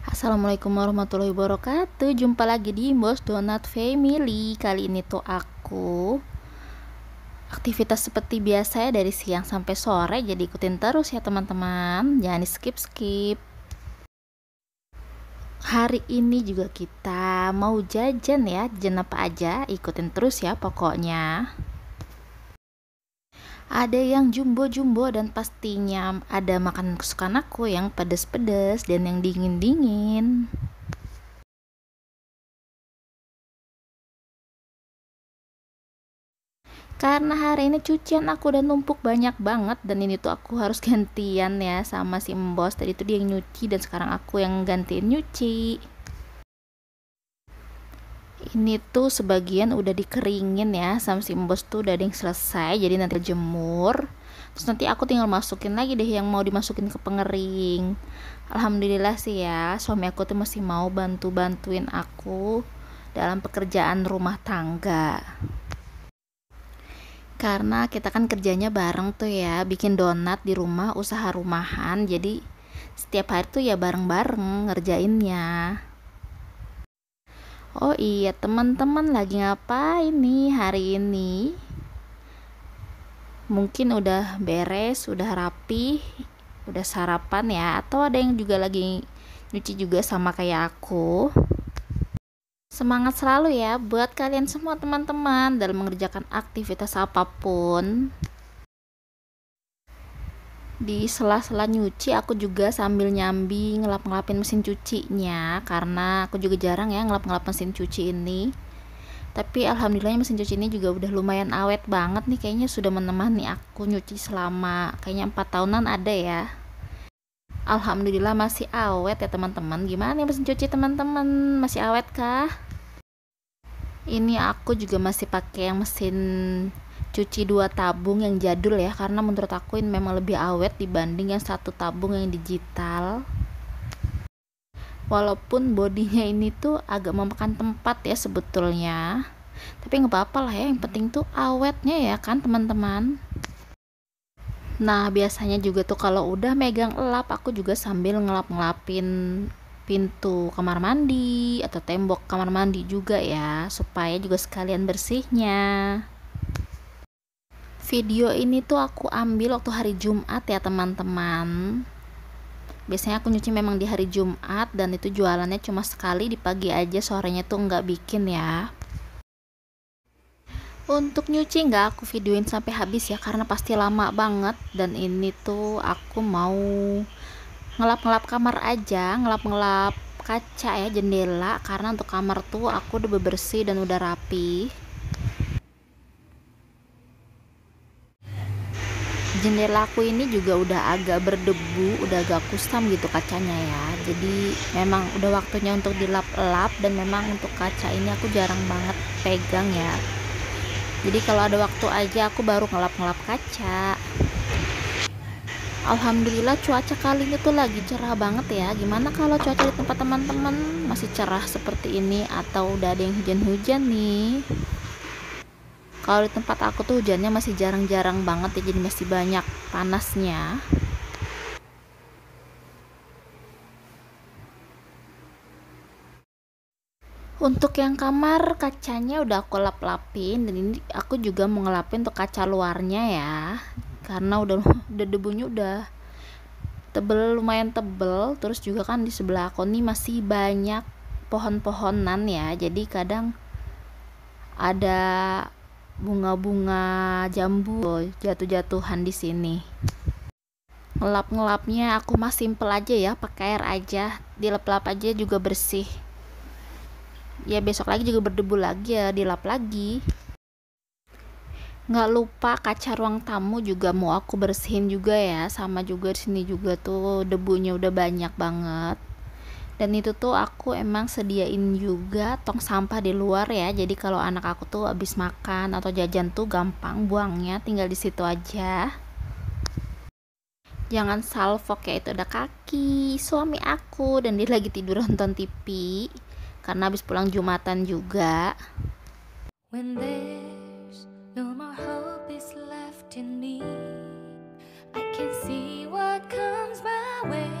Assalamualaikum warahmatullahi wabarakatuh Jumpa lagi di Bos Donat Family Kali ini tuh aku Aktivitas seperti biasa ya Dari siang sampai sore Jadi ikutin terus ya teman-teman Jangan di skip-skip Hari ini juga kita mau jajan ya Jajan apa aja Ikutin terus ya pokoknya ada yang jumbo-jumbo dan pastinya ada makanan kesukaan aku yang pedes-pedes dan yang dingin-dingin. karena hari ini cucian aku udah numpuk banyak banget dan ini tuh aku harus gantian ya sama si embos tadi tuh dia yang nyuci dan sekarang aku yang gantiin nyuci ini tuh sebagian udah dikeringin ya sama si embos tuh udah yang selesai jadi nanti jemur terus nanti aku tinggal masukin lagi deh yang mau dimasukin ke pengering alhamdulillah sih ya suami aku tuh masih mau bantu bantuin aku dalam pekerjaan rumah tangga karena kita kan kerjanya bareng tuh ya bikin donat di rumah usaha rumahan jadi setiap hari tuh ya bareng-bareng ngerjainnya Oh iya, teman-teman lagi ngapain nih hari ini? Mungkin udah beres, udah rapi, udah sarapan ya, atau ada yang juga lagi nyuci juga sama kayak aku. Semangat selalu ya buat kalian semua teman-teman dalam mengerjakan aktivitas apapun di sela-sela nyuci aku juga sambil nyambi ngelap-ngelapin mesin cucinya karena aku juga jarang ya ngelap-ngelap mesin cuci ini tapi alhamdulillahnya mesin cuci ini juga udah lumayan awet banget nih kayaknya sudah menemani aku nyuci selama kayaknya 4 tahunan ada ya Alhamdulillah masih awet ya teman-teman gimana nih mesin cuci teman-teman masih awet kah ini aku juga masih pakai yang mesin cuci dua tabung yang jadul ya karena menurut aku ini memang lebih awet dibanding yang satu tabung yang digital walaupun bodinya ini tuh agak memakan tempat ya sebetulnya tapi nggak apa-apa lah ya yang penting tuh awetnya ya kan teman-teman nah biasanya juga tuh kalau udah megang lap aku juga sambil ngelap-ngelapin pintu kamar mandi atau tembok kamar mandi juga ya supaya juga sekalian bersihnya video ini tuh aku ambil waktu hari Jumat ya teman-teman biasanya aku nyuci memang di hari Jumat dan itu jualannya cuma sekali di pagi aja sorenya tuh nggak bikin ya untuk nyuci nggak aku videoin sampai habis ya karena pasti lama banget dan ini tuh aku mau ngelap-ngelap kamar aja ngelap-ngelap kaca ya jendela karena untuk kamar tuh aku udah bebersih dan udah rapi jendela aku ini juga udah agak berdebu udah agak kusam gitu kacanya ya jadi memang udah waktunya untuk dilap-lap dan memang untuk kaca ini aku jarang banget pegang ya jadi kalau ada waktu aja aku baru ngelap-ngelap kaca Alhamdulillah cuaca kali ini tuh lagi cerah banget ya Gimana kalau cuaca di tempat teman-teman masih cerah seperti ini Atau udah ada yang hujan-hujan nih kalau di tempat aku tuh hujannya masih jarang-jarang banget ya jadi masih banyak panasnya Untuk yang kamar kacanya udah aku lap-lapin dan ini aku juga mau ngelapin untuk kaca luarnya ya. Karena udah udah debunya udah tebel lumayan tebel terus juga kan di sebelah aku nih masih banyak pohon-pohonan ya. Jadi kadang ada bunga-bunga jambu jatuh-jatuhan di sini. Ngelap-ngelapnya aku mah simple aja ya, pakai air aja, dilap-lap aja juga bersih. Ya besok lagi juga berdebu lagi ya, dilap lagi. Nggak lupa kaca ruang tamu juga mau aku bersihin juga ya, sama juga di sini juga tuh debunya udah banyak banget dan itu tuh aku emang sediain juga tong sampah di luar ya jadi kalau anak aku tuh abis makan atau jajan tuh gampang buangnya tinggal di situ aja jangan salvok ya itu ada kaki suami aku dan dia lagi tidur nonton TV karena habis pulang jumatan juga When there's no more hope is left in me I can see what comes my way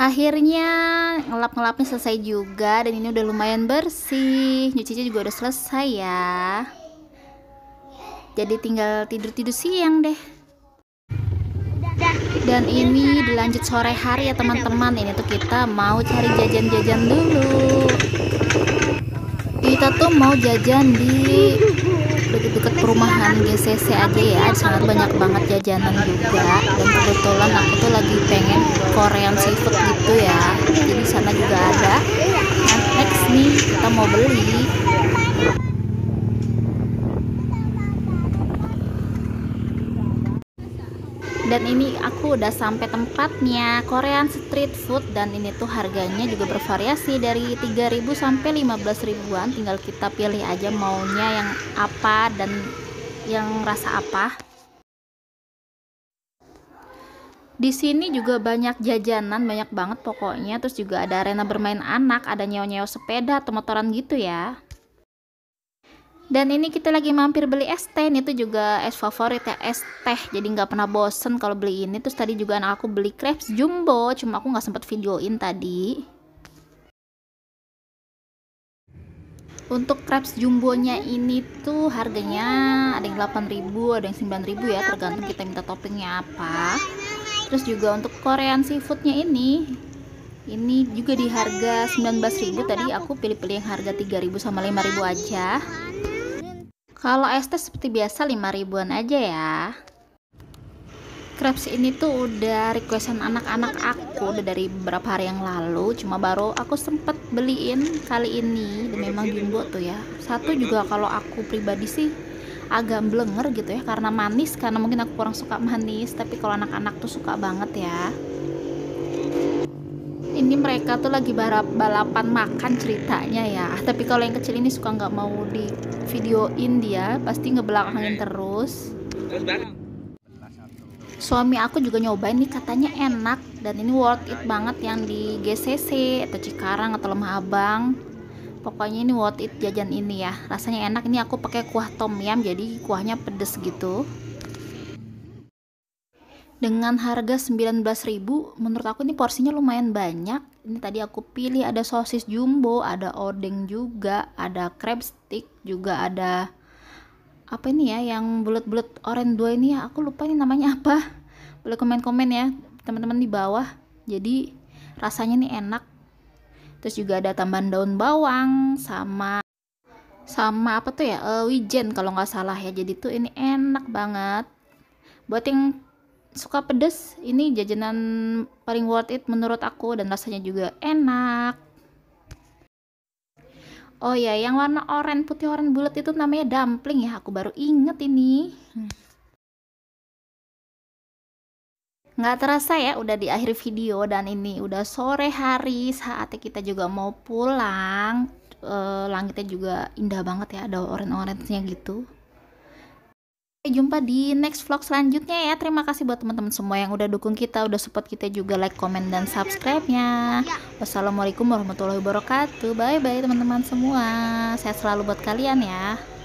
akhirnya ngelap-ngelapnya selesai juga dan ini udah lumayan bersih nyucinya juga udah selesai ya jadi tinggal tidur-tidur siang deh dan ini dilanjut sore hari ya teman-teman ini tuh kita mau cari jajan-jajan dulu kita tuh mau jajan di deket-deket perumahan GCC aja ya sangat banyak banget jajanan juga dan kebetulan aku tuh lagi pengen Korean seafood gitu ya jadi sana juga ada nah, next nih kita mau beli dan ini aku udah sampai tempatnya Korean street food dan ini tuh harganya juga bervariasi dari 3000 sampai 15 ribuan tinggal kita pilih aja maunya yang apa dan yang rasa apa di sini juga banyak jajanan banyak banget pokoknya terus juga ada arena bermain anak ada nyewa-nyewa sepeda atau motoran gitu ya dan ini kita lagi mampir beli es teh ini tuh juga es favorit ya es teh jadi nggak pernah bosen kalau beli ini terus tadi juga anak aku beli crepes jumbo cuma aku nggak sempet videoin tadi Untuk crepes jumbonya ini tuh harganya ada yang 8000 ada yang 9000 ya tergantung kita minta toppingnya apa terus juga untuk korean seafoodnya ini ini juga di harga 19000 tadi aku pilih-pilih yang harga 3000 sama 5000 aja kalau es teh seperti biasa 5 ribuan aja ya. Crepes ini tuh udah requestan anak-anak aku udah dari beberapa hari yang lalu, cuma baru aku sempet beliin kali ini dan memang jumbo tuh ya. Satu juga kalau aku pribadi sih agak blenger gitu ya karena manis karena mungkin aku kurang suka manis, tapi kalau anak-anak tuh suka banget ya ini mereka tuh lagi balap balapan makan ceritanya ya ah, tapi kalau yang kecil ini suka nggak mau di videoin dia pasti ngebelakangin terus suami aku juga nyobain nih katanya enak dan ini worth it banget yang di GCC atau Cikarang atau Lemah Abang pokoknya ini worth it jajan ini ya rasanya enak ini aku pakai kuah tom yam jadi kuahnya pedes gitu dengan harga 19.000 menurut aku ini porsinya lumayan banyak ini tadi aku pilih ada sosis jumbo ada odeng juga ada crab stick juga ada apa ini ya yang bulat-bulat orange dua ini ya aku lupa ini namanya apa boleh komen-komen ya teman-teman di bawah jadi rasanya ini enak terus juga ada tambahan daun bawang sama sama apa tuh ya uh, wijen kalau nggak salah ya jadi tuh ini enak banget buat yang suka pedes ini jajanan paling worth it menurut aku dan rasanya juga enak oh ya yang warna oranye putih oranye bulat itu namanya dumpling ya aku baru inget ini nggak terasa ya udah di akhir video dan ini udah sore hari saatnya kita juga mau pulang e, langitnya juga indah banget ya ada oranye-oranye gitu Sampai jumpa di next vlog selanjutnya ya. Terima kasih buat teman-teman semua yang udah dukung kita, udah support kita juga like, komen, dan subscribe-nya. Wassalamualaikum warahmatullahi wabarakatuh. Bye-bye teman-teman semua. Saya selalu buat kalian ya.